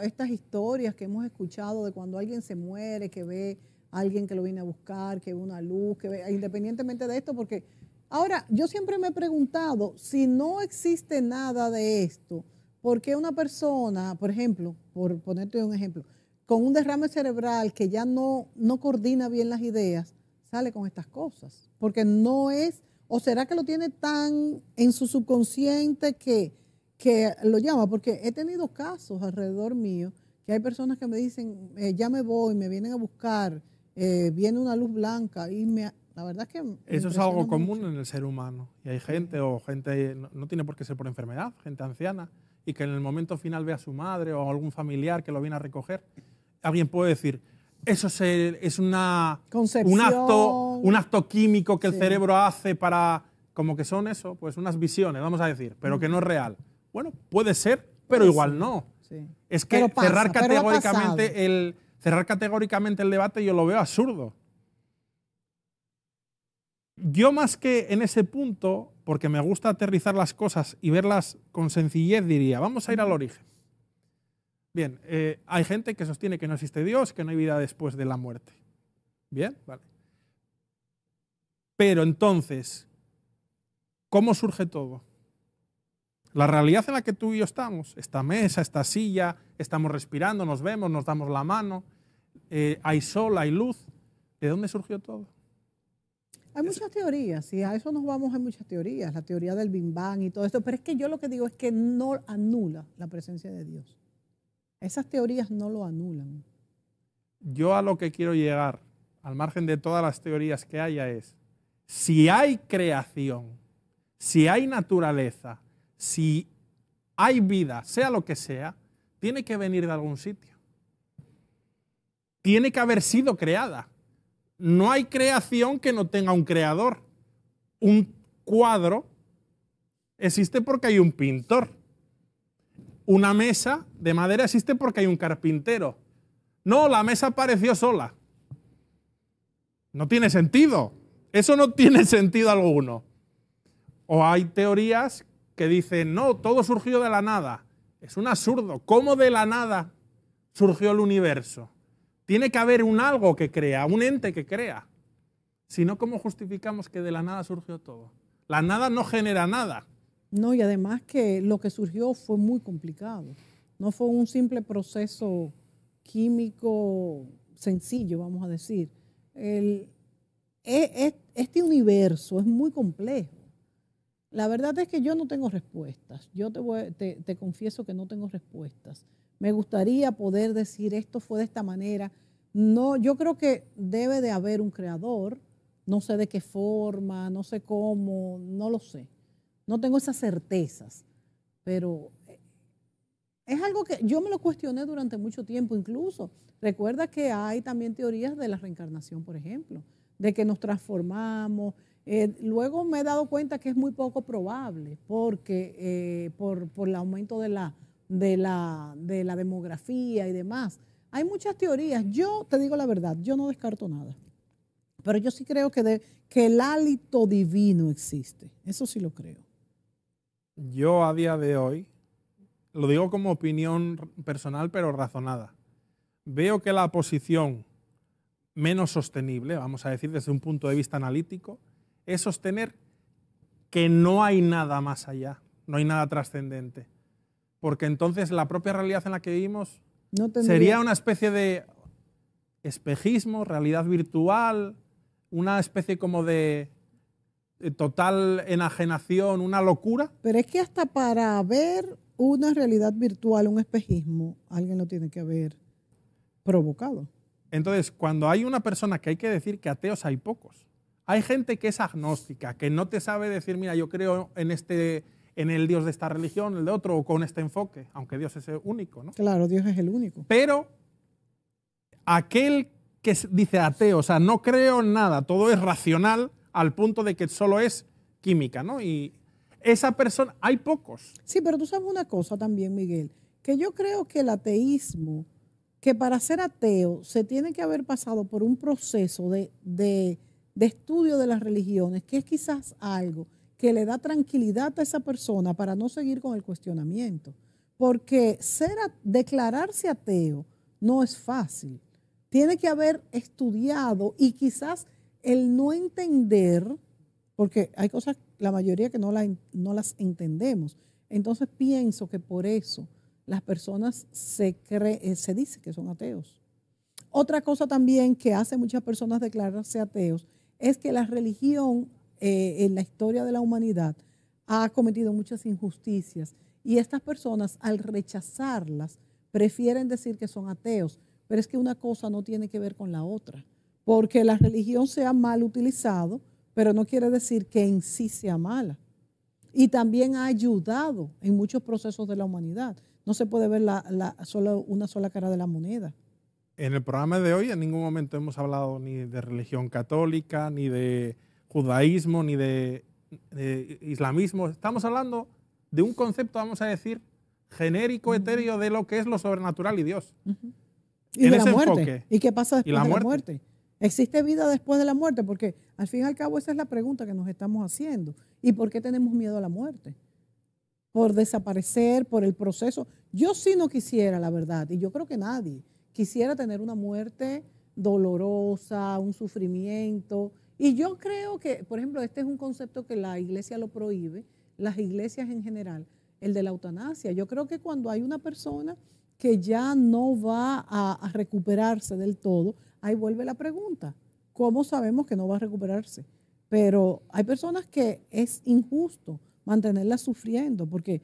estas historias que hemos escuchado de cuando alguien se muere, que ve a alguien que lo viene a buscar, que ve una luz, que ve, independientemente de esto, porque ahora yo siempre me he preguntado si no existe nada de esto, ¿por qué una persona, por ejemplo, por ponerte un ejemplo, con un derrame cerebral que ya no, no coordina bien las ideas, sale con estas cosas? Porque no es ¿O será que lo tiene tan en su subconsciente que que lo llama, porque he tenido casos alrededor mío que hay personas que me dicen, eh, ya me voy, me vienen a buscar, eh, viene una luz blanca y me... La verdad es que... Eso es algo común en el ser humano. Y hay gente, o gente, no, tiene por qué ser por enfermedad, gente anciana, y que en el momento final ve a su madre o algún familiar que lo viene a recoger, alguien puede decir, eso es, una, un, acto, un acto químico que el cerebro hace para, como que son eso, pues unas visiones, vamos a decir, pero que no es real. Bueno, puede ser, pero igual no. Es que cerrar categóricamente el cerrar categóricamente el debate yo lo veo absurdo. Yo más que en ese punto, porque me gusta aterrizar las cosas y verlas con sencillez, diría, vamos a ir al origen. Bien, eh, hay gente que sostiene que no existe Dios, que no hay vida después de la muerte. Bien, vale. Pero entonces, ¿cómo surge todo? La realidad en la que tú y yo estamos, esta mesa, esta silla, estamos respirando, nos vemos, nos damos la mano, eh, hay sol, hay luz. ¿De dónde surgió todo? Hay muchas teorías, y a eso nos vamos, hay muchas teorías, la teoría del bang y todo esto, pero es que yo lo que digo es que no anula la presencia de Dios. Esas teorías no lo anulan. Yo a lo que quiero llegar, al margen de todas las teorías que haya, es, si hay creación, si hay naturaleza, si hay vida, sea lo que sea, tiene que venir de algún sitio. Tiene que haber sido creada. No hay creación que no tenga un creador. Un cuadro existe porque hay un pintor. Una mesa de madera existe porque hay un carpintero. No, la mesa apareció sola. No tiene sentido. Eso no tiene [laughs] sentido alguno. O hay teorías que dice, no, todo surgió de la nada. Es un absurdo. ¿Cómo de la nada surgió el universo? Tiene que haber un algo que crea, un ente que crea. Si no, ¿cómo justificamos que de la nada surgió todo? La nada no genera nada. No, y además que lo que surgió fue muy complicado. No fue un simple proceso químico sencillo, vamos a decir. El, e, e, este universo es muy complejo la verdad es que yo no tengo respuestas. Yo te, confieso que no tengo respuestas. Me gustaría poder decir esto fue de esta manera. No, yo creo que debe de haber un creador. No sé de qué forma, no sé cómo, no lo sé. No tengo esas certezas, pero eh, es algo que yo me lo cuestioné durante mucho tiempo incluso. Recuerda que hay también teorías de la reencarnación, por ejemplo, de que nos transformamos, eh, luego me he dado cuenta que es muy poco probable porque eh, por, el aumento de la, de, la, de la demografía y demás. Hay muchas teorías. Yo te digo la verdad, yo no descarto nada. Pero yo sí creo que, que el hálito divino existe. Eso sí lo creo. Yo a día de hoy, lo digo como opinión personal pero razonada, veo que la posición menos sostenible, vamos a decir desde un punto de vista analítico, es sostener que no hay nada más allá, no hay nada trascendente. Porque entonces la propia realidad en la que vivimos sería una especie de espejismo, realidad virtual, una especie como de total enajenación, una locura. Pero es que hasta para ver una realidad virtual, un espejismo, alguien lo tiene que haber provocado. Entonces, cuando hay una persona que hay que decir que ateos hay pocos, hay gente que es agnóstica, que no te sabe decir, mira, yo creo en este en el Dios de esta religión, el de otro, o con este enfoque, aunque Dios es el único, ¿no? Claro, Dios es el único. Pero aquel que dice ateo, o sea, no creo en nada, todo es racional al punto de que solo es química, ¿no? Y esa persona, hay pocos. Sí, pero tú sabes una cosa también, Miguel, que yo creo que el ateísmo, que para ser ateo se tiene que haber pasado por un proceso de de estudio de las religiones, que es quizás algo que le da tranquilidad a esa persona para no seguir con el cuestionamiento. Porque ser declararse ateo no es fácil. Tiene que haber estudiado y quizás el no entender, porque hay cosas, la mayoría que no, no las entendemos. Entonces pienso que por eso las personas se, eh, se dice que son ateos. Otra cosa también que hace muchas personas declararse ateos es que la religión eh, en la historia de la humanidad ha cometido muchas injusticias y estas personas al rechazarlas prefieren decir que son ateos, pero es que una cosa no tiene que ver con la otra, porque la religión sea mal utilizado, pero no quiere decir que en sí sea mala. Y también ha ayudado en muchos procesos de la humanidad. No se puede ver la, solo, una sola cara de la moneda en el programa de hoy en ningún momento hemos hablado ni de religión católica, ni de judaísmo, ni de, islamismo. Estamos hablando de un concepto, vamos a decir, genérico, etéreo de lo que es lo sobrenatural y Dios. Y de la muerte. ¿Y qué pasa después de la muerte? ¿Existe vida después de la muerte? Porque al fin y al cabo esa es la pregunta que nos estamos haciendo. ¿Y por qué tenemos miedo a la muerte? Por desaparecer, por el proceso. Yo sí no quisiera, la verdad, y yo creo que nadie quisiera tener una muerte dolorosa, un sufrimiento. Y yo creo que, por ejemplo, este es un concepto que la iglesia lo prohíbe, las iglesias en general, el de la eutanasia. Yo creo que cuando hay una persona que ya no va a, recuperarse del todo, ahí vuelve la pregunta, ¿cómo sabemos que no va a recuperarse? Pero hay personas que es injusto mantenerla sufriendo, porque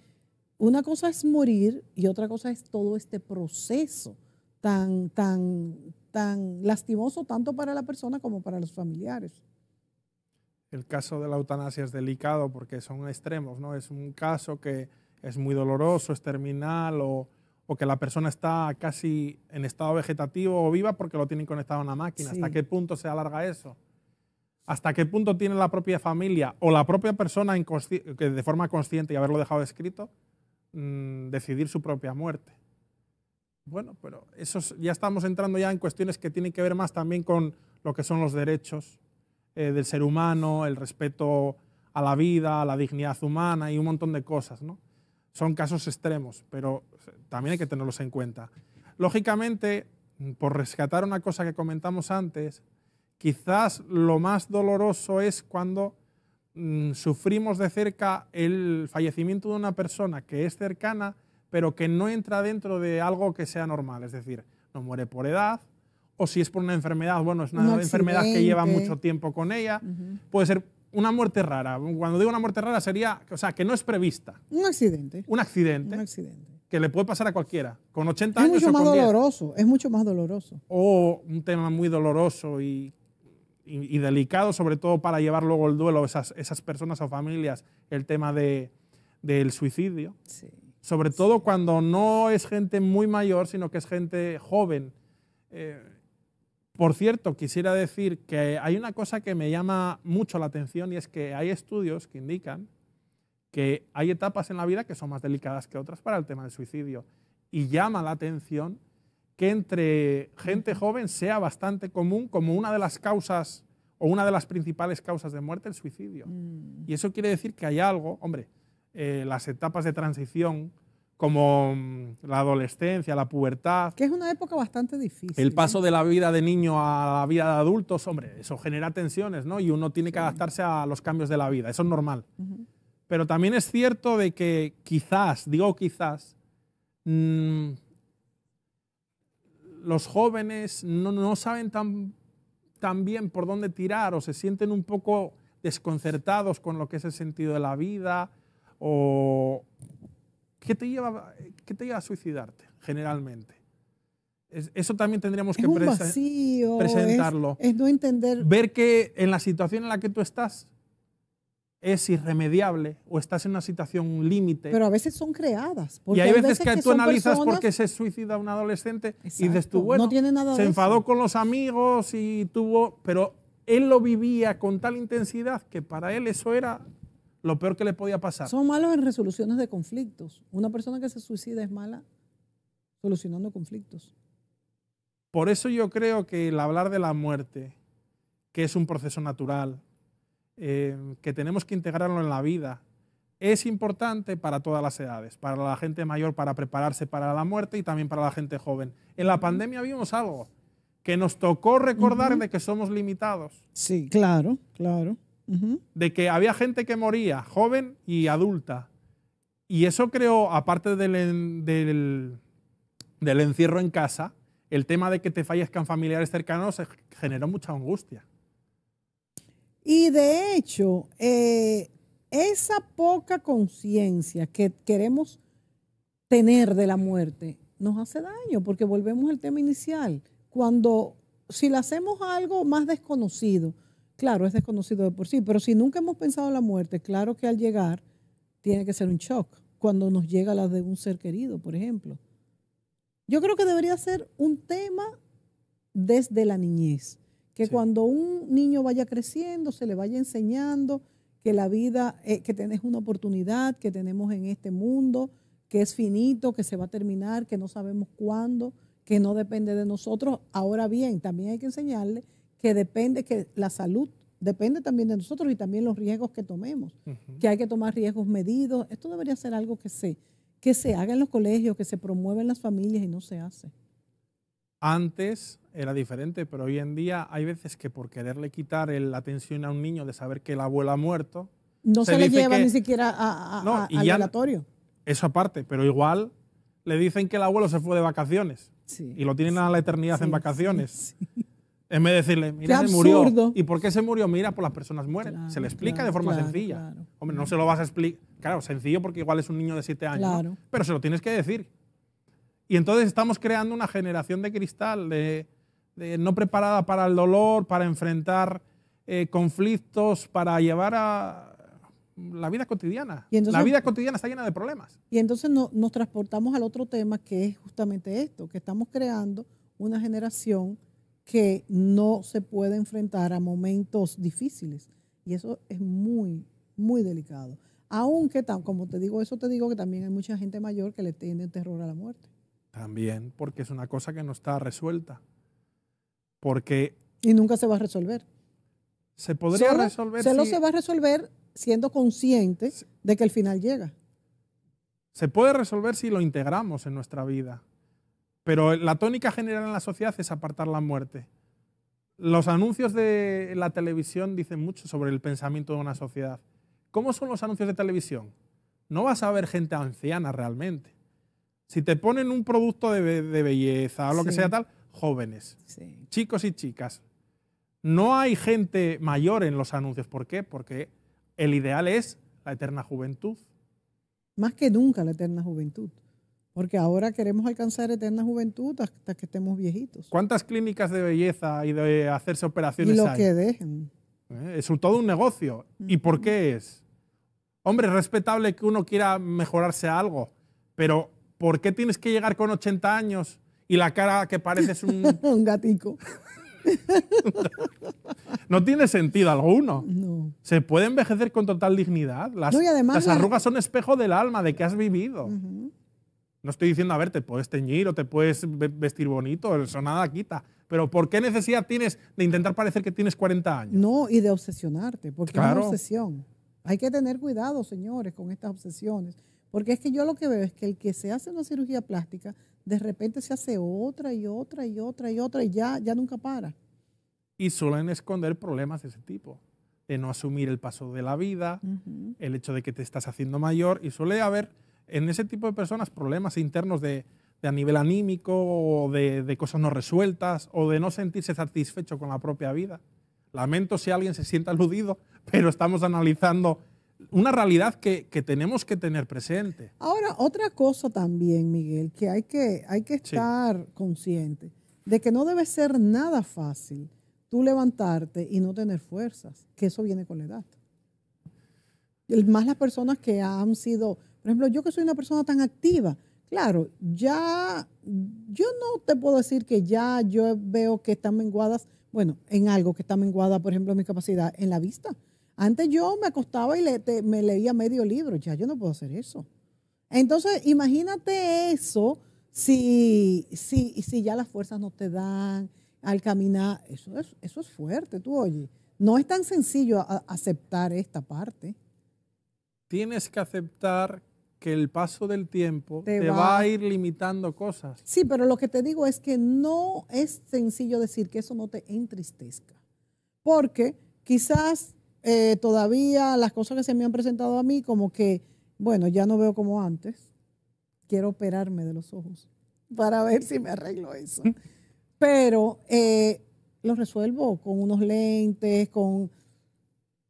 una cosa es morir y otra cosa es todo este proceso tan, tan, lastimoso tanto para la persona como para los familiares. El caso de la eutanasia es delicado porque son extremos, ¿no? Es un caso que es muy doloroso, es terminal o, que la persona está casi en estado vegetativo o viva porque lo tienen conectado a una máquina. ¿Hasta qué punto se alarga eso? ¿Hasta qué punto tiene la propia familia o la propia persona de forma consciente y haberlo dejado escrito mm, decidir su propia muerte? Bueno, pero eso ya estamos entrando ya en cuestiones que tienen que ver más también con lo que son los derechos eh, del ser humano, el respeto a la vida, a la dignidad humana y un montón de cosas. Son casos extremos, pero también hay que tenerlos en cuenta. Lógicamente, por rescatar una cosa que comentamos antes, quizás lo más doloroso es cuando mm, sufrimos de cerca el fallecimiento de una persona que es cercana pero que no entra dentro de algo que sea normal, es decir, no muere por edad, o si es por una enfermedad, bueno, es una enfermedad que lleva mucho tiempo con ella, puede ser una muerte rara. Cuando digo una muerte rara sería, o sea, que no es prevista. Un accidente. Un accidente. Un accidente. Que le puede pasar a cualquiera. Con 80 años. Es mucho más doloroso, es mucho más doloroso. O un tema muy doloroso y, delicado, sobre todo para llevar luego el duelo a esas, personas o familias, el tema del suicidio. Sí sobre todo cuando no es gente muy mayor, sino que es gente joven. Eh, por cierto, quisiera decir que hay una cosa que me llama mucho la atención y es que hay estudios que indican que hay etapas en la vida que son más delicadas que otras para el tema del suicidio. Y llama la atención que entre gente joven sea bastante común como una de las causas o una de las principales causas de muerte el suicidio. Mm. Y eso quiere decir que hay algo, hombre, eh, las etapas de transición como mm, la adolescencia, la pubertad. Que es una época bastante difícil. El paso de la vida de niño a la vida de adultos, hombre, eso genera tensiones, ¿no? Y uno tiene que adaptarse a los cambios de la vida, eso es normal. Pero también es cierto de que quizás, digo quizás, mm, los jóvenes no, no saben tan, tan, bien por dónde tirar o se sienten un poco desconcertados con lo que es el sentido de la vida, o ¿qué te lleva, qué te a suicidarte generalmente? eso también tendríamos que presentarlo. Es, no entender. Ver que en la situación en la que tú estás es irremediable o estás en una situación límite. Pero a veces son creadas. Y hay veces, que, tú analizas por qué se suicida un adolescente y dices bueno, se enfadó con los amigos y tuvo, pero él lo vivía con tal intensidad que para él eso era lo peor que le podía pasar. Son malos en resoluciones de conflictos. Una persona que se suicida es mala solucionando conflictos. Por eso yo creo que el hablar de la muerte, que es un proceso natural, eh, que tenemos que integrarlo en la vida, es importante para todas las edades, para la gente mayor, para prepararse para la muerte y también para la gente joven. En la pandemia vimos algo que nos tocó recordar de que somos limitados. Sí, claro, claro de que había gente que moría, joven y adulta. Y eso creó, aparte del, encierro en casa, el tema de que te fallezcan familiares cercanos generó mucha angustia. Y de hecho, eh, esa poca conciencia que queremos tener de la muerte nos hace daño, porque volvemos al tema inicial. Cuando, si le hacemos algo más desconocido, claro, es desconocido de por sí, pero si nunca hemos pensado en la muerte, claro que al llegar tiene que ser un shock, cuando nos llega la de un ser querido, por ejemplo. Yo creo que debería ser un tema desde la niñez, que cuando un niño vaya creciendo, se le vaya enseñando que la vida, eh, que tenés una oportunidad, que tenemos en este mundo, que es finito, que se va a terminar, que no sabemos cuándo, que no depende de nosotros. Ahora bien, también hay que enseñarle que depende que la salud depende también de nosotros y también los riesgos que tomemos, que hay que tomar riesgos medidos. Esto debería ser algo que se, que se haga en los colegios, que se promueve en las familias y no se hace. Antes era diferente, pero hoy en día hay veces que por quererle quitar la atención a un niño de saber que el abuelo ha muerto, no se, le lleva ni siquiera a, al Eso aparte, pero igual le dicen que el abuelo se fue de vacaciones y lo tienen a la eternidad en vacaciones. En vez de decirle, mira, se murió. ¿Y por qué se murió? Mira, pues las personas mueren. se le explica de forma sencilla. Hombre, no se lo vas a explicar. Claro, sencillo porque igual es un niño de 7 años. Pero se lo tienes que decir. Y entonces estamos creando una generación de cristal, de, no preparada para el dolor, para enfrentar eh, conflictos, para llevar a la vida cotidiana. Y la vida cotidiana está llena de problemas. Y entonces nos transportamos al otro tema que es justamente esto, que estamos creando una generación que no se puede enfrentar a momentos difíciles. Y eso es muy, muy delicado. Aunque, como te digo, eso te digo que también hay mucha gente mayor que le tiene terror a la muerte. También, porque es una cosa que no está resuelta. Porque... Y nunca se va a resolver. Se podría resolver. Solo se va a resolver siendo consciente de que el final llega. Se puede resolver si lo integramos en nuestra vida pero la tónica general en la sociedad es apartar la muerte. Los anuncios de la televisión dicen mucho sobre el pensamiento de una sociedad. ¿Cómo son los anuncios de televisión? No vas a ver gente anciana realmente. Si te ponen un producto de, belleza o lo que sea tal, jóvenes, chicos y chicas. No hay gente mayor en los anuncios. ¿Por qué? Porque el ideal es la eterna juventud. Más que nunca la eterna juventud. Porque ahora queremos alcanzar eterna juventud hasta que estemos viejitos. ¿Cuántas clínicas de belleza y de hacerse operaciones y lo que dejen. Eh, es Es todo un negocio. ¿Y por qué es? Hombre, es respetable que uno quiera mejorarse algo, pero ¿por qué tienes que llegar con 80 años y la cara que pareces un... [laughs] un gatico. [laughs] no tiene sentido alguno. Se puede envejecer con total dignidad. Las, además, las arrugas son espejo del alma, de que has vivido. No estoy diciendo, a ver, te puedes teñir o te puedes vestir bonito, eso nada quita. Pero ¿por qué necesidad tienes de intentar parecer que tienes 40 años? No, y de obsesionarte, porque es una obsesión. Hay que tener cuidado, señores, con estas obsesiones. Porque es que yo lo que veo es que el que se hace una cirugía plástica, de repente se hace otra y otra y otra y otra y ya, ya nunca para. Y suelen esconder problemas de ese tipo, de no asumir el paso de la vida, el hecho de que te estás haciendo mayor y suele haber en ese tipo de personas problemas internos de, a nivel anímico o de, cosas no resueltas o de no sentirse satisfecho con la propia vida. Lamento si alguien se siente aludido, [laughs] pero estamos analizando una realidad que, tenemos que tener presente. Ahora, otra cosa también, Miguel, que hay que, hay que estar consciente de que no debe ser nada fácil tú levantarte y no tener fuerzas, que eso viene con la edad. Más las personas que han sido por ejemplo, yo que soy una persona tan activa, claro, ya, yo no te puedo decir que ya yo veo que están menguadas, bueno, en algo que está menguada, por ejemplo, mi capacidad en la vista. Antes yo me acostaba y me leía medio libro, ya yo no puedo hacer eso. Entonces, imagínate eso si, si, si ya las fuerzas no te dan al caminar, eso es, eso es fuerte, tú oye. No es tan sencillo aceptar esta parte. Tienes que aceptar que el paso del tiempo te, va. a ir limitando cosas. Sí, pero lo que te digo es que no es sencillo decir que eso no te entristezca, porque quizás eh, todavía las cosas que se me han presentado a mí, como que, bueno, ya no veo como antes, quiero operarme de los ojos para ver si me arreglo eso. Pero eh, lo resuelvo con unos lentes, con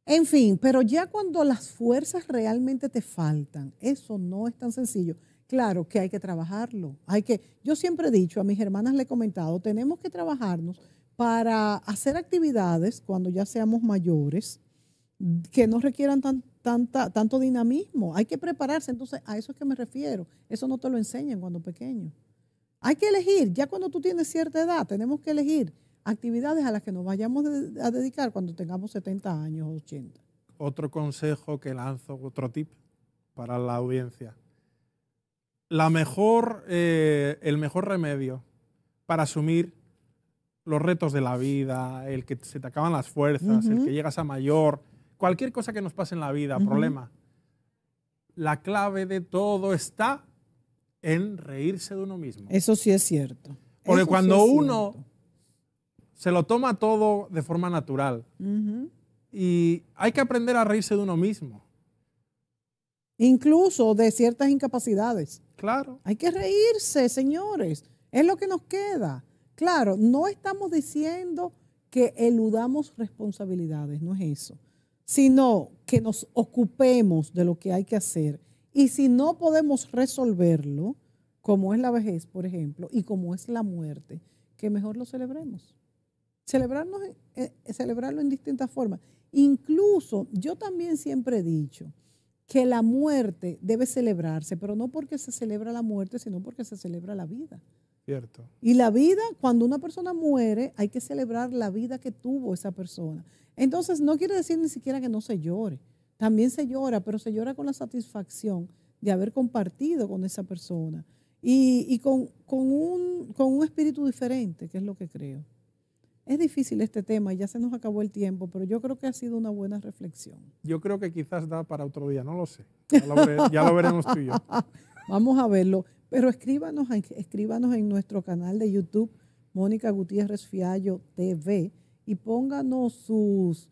en fin, pero ya cuando las fuerzas realmente te faltan, eso no es tan sencillo. Claro que hay que trabajarlo. Hay que, yo siempre he dicho, a mis hermanas le he comentado, tenemos que trabajarnos para hacer actividades cuando ya seamos mayores que no requieran tan, tanta, tanto dinamismo. Hay que prepararse. Entonces, a eso es que me refiero. Eso no te lo enseñan cuando pequeño. Hay que elegir. Ya cuando tú tienes cierta edad, tenemos que elegir actividades a las que nos vayamos a dedicar cuando tengamos 70 años o 80. Otro consejo que lanzo, otro tip para la audiencia. La mejor, eh, el mejor remedio para asumir los retos de la vida, el que se te acaban las fuerzas, el que llegas a mayor, cualquier cosa que nos pase en la vida, problema. La clave de todo está en reírse de uno mismo. Eso sí es cierto. Porque cuando uno se lo toma todo de forma natural. Y hay que aprender a reírse de uno mismo. Incluso de ciertas incapacidades. Claro. Hay que reírse, señores. Es lo que nos queda. Claro, no estamos diciendo que eludamos responsabilidades, no es eso, sino que nos ocupemos de lo que hay que hacer. Y si no podemos resolverlo, como es la vejez, por ejemplo, y como es la muerte, que mejor lo celebremos. Celebrarnos, eh, eh, celebrarlo en distintas formas. Incluso yo también siempre he dicho que la muerte debe celebrarse, pero no porque se celebra la muerte, sino porque se celebra la vida. Cierto. Y la vida, cuando una persona muere, hay que celebrar la vida que tuvo esa persona. Entonces, no quiere decir ni siquiera que no se llore. También se llora, pero se llora con la satisfacción de haber compartido con esa persona y, con un espíritu diferente, que es lo que creo. Es difícil este tema ya se nos acabó el tiempo, pero yo creo que ha sido una buena reflexión. Yo creo que quizás da para otro día, no lo sé. Ya lo, veremos tú y yo. [laughs] Vamos a verlo. Pero escríbanos, escríbanos en nuestro canal de YouTube, Mónica Gutiérrez Fiallo TV, y pónganos sus,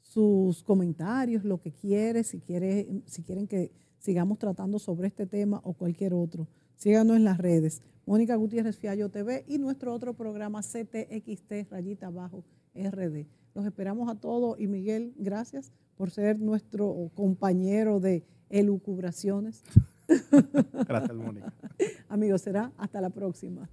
sus comentarios, lo que quiere, si, quiere, si quieren que sigamos tratando sobre este tema o cualquier otro. Síganos en las redes. Mónica Gutiérrez Fiallo TV y nuestro otro programa CTXT rayita bajo, RD. Los esperamos a todos y Miguel, gracias por ser nuestro compañero de elucubraciones. [laughs] Gracias, Mónica. Amigos, será hasta la próxima.